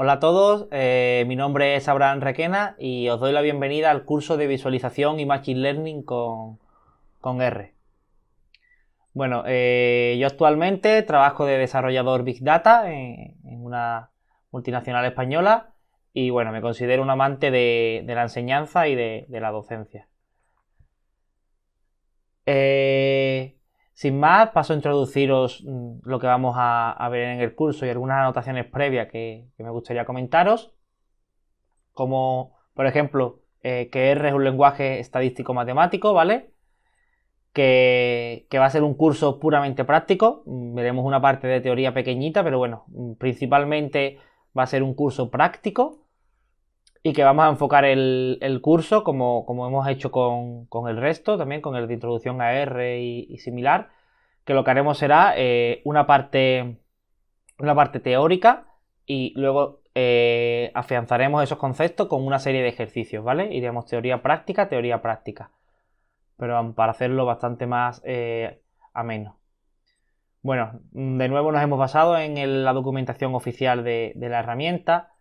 Hola a todos, eh, mi nombre es Abraham Requena y os doy la bienvenida al curso de visualización y Machine Learning con, R. Bueno, eh, yo actualmente trabajo de desarrollador Big Data en, una multinacional española y bueno, me considero un amante de, la enseñanza y de, la docencia. Eh, sin más, paso a introduciros mm, lo que vamos a, ver en el curso y algunas anotaciones previas que, me gustaría comentaros, como por ejemplo eh, que R es un lenguaje estadístico matemático, ¿vale? que, va a ser un curso puramente práctico. Mm, veremos una parte de teoría pequeñita, pero bueno, mm, principalmente va a ser un curso práctico y que vamos a enfocar el, curso como, hemos hecho con, el resto, también con el de introducción a R y, similar, que lo que haremos será eh, una, parte, una parte teórica y luego eh, afianzaremos esos conceptos con una serie de ejercicios, ¿vale? Iremos teoría práctica, teoría práctica, pero para hacerlo bastante más eh, ameno. Bueno, de nuevo nos hemos basado en la documentación oficial de la herramienta,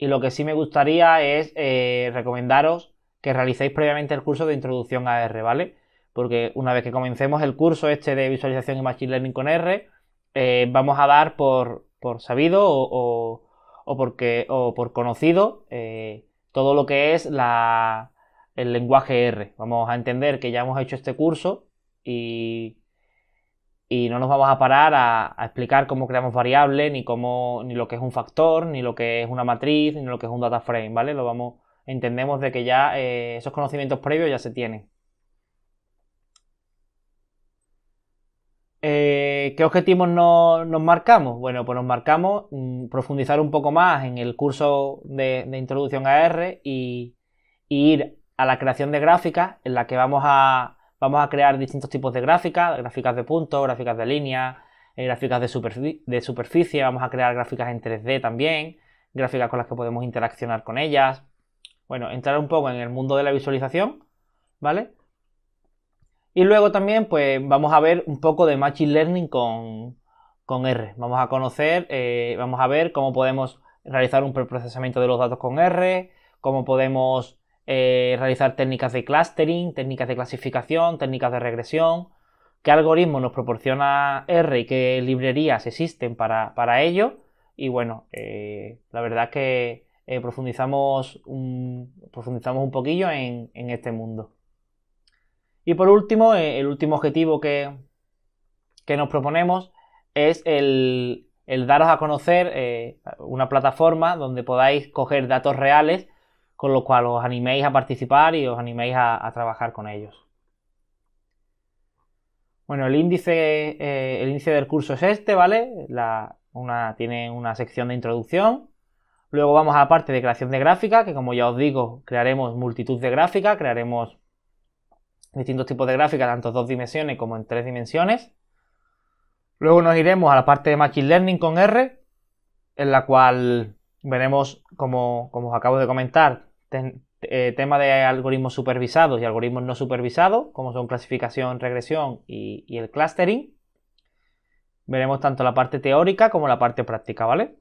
y lo que sí me gustaría es eh, recomendaros que realicéis previamente el curso de introducción a R, ¿vale? Porque una vez que comencemos el curso este de visualización y machine learning con R, eh, vamos a dar por, sabido o, porque, por conocido eh, todo lo que es el lenguaje R. Vamos a entender que ya hemos hecho este curso y y no nos vamos a parar a, explicar cómo creamos variables, ni cómo, lo que es un factor, ni lo que es una matriz, ni lo que es un data frame, ¿vale? Lo vamos, entendemos de que ya eh, esos conocimientos previos ya se tienen. Eh, ¿Qué objetivos nos marcamos? Bueno, pues nos marcamos mm, profundizar un poco más en el curso de, introducción a R y ir a la creación de gráficas en la que vamos a, Vamos a crear distintos tipos de gráficas, gráficas de puntos, gráficas de línea, eh, gráficas de, superficie, vamos a crear gráficas en 3D también, gráficas con las que podemos interaccionar con ellas. Bueno, entrar un poco en el mundo de la visualización, ¿vale? Y luego también, pues, vamos a ver un poco de Machine Learning con, R. Vamos a conocer, eh, vamos a ver cómo podemos realizar un preprocesamiento de los datos con R, cómo podemos eh, realizar técnicas de clustering, técnicas de clasificación, técnicas de regresión, qué algoritmos nos proporciona R y qué librerías existen para, ello. Y bueno, eh, la verdad que eh, profundizamos, un, profundizamos un poquillo en, este mundo. Y por último, el último objetivo que, que nos proponemos es el, el daros a conocer una plataforma donde podáis coger datos reales con lo cual os animéis a participar y os animéis a, trabajar con ellos. Bueno, el índice, eh, el del curso es este, ¿vale? tiene una sección de introducción. Luego vamos a la parte de creación de gráfica, que como ya os digo, crearemos multitud de gráficas, crearemos distintos tipos de gráficas, tanto en dos dimensiones como en tres dimensiones. Luego nos iremos a la parte de Machine Learning con R, en la cual veremos, como, como os acabo de comentar, eh, tema de algoritmos supervisados y algoritmos no supervisados, como son clasificación, regresión y, el clustering. Veremos tanto la parte teórica como la parte práctica, ¿vale?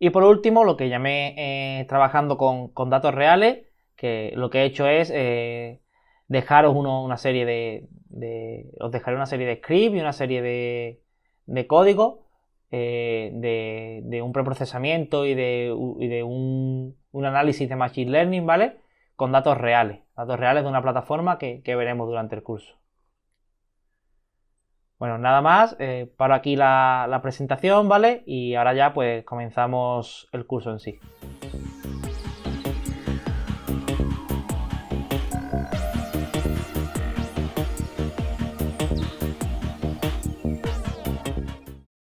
Y por último, lo que llamé eh, trabajando con, datos reales, que lo que he hecho es eh, dejaros una serie de, dejaré una serie de scripts y una serie de, de código eh, de, un preprocesamiento y de, un, análisis de Machine Learning, ¿vale? Con datos reales, datos reales de una plataforma que, veremos durante el curso. Bueno, nada más, eh, paro aquí la, la presentación, ¿vale? Y ahora ya pues comenzamos el curso en sí.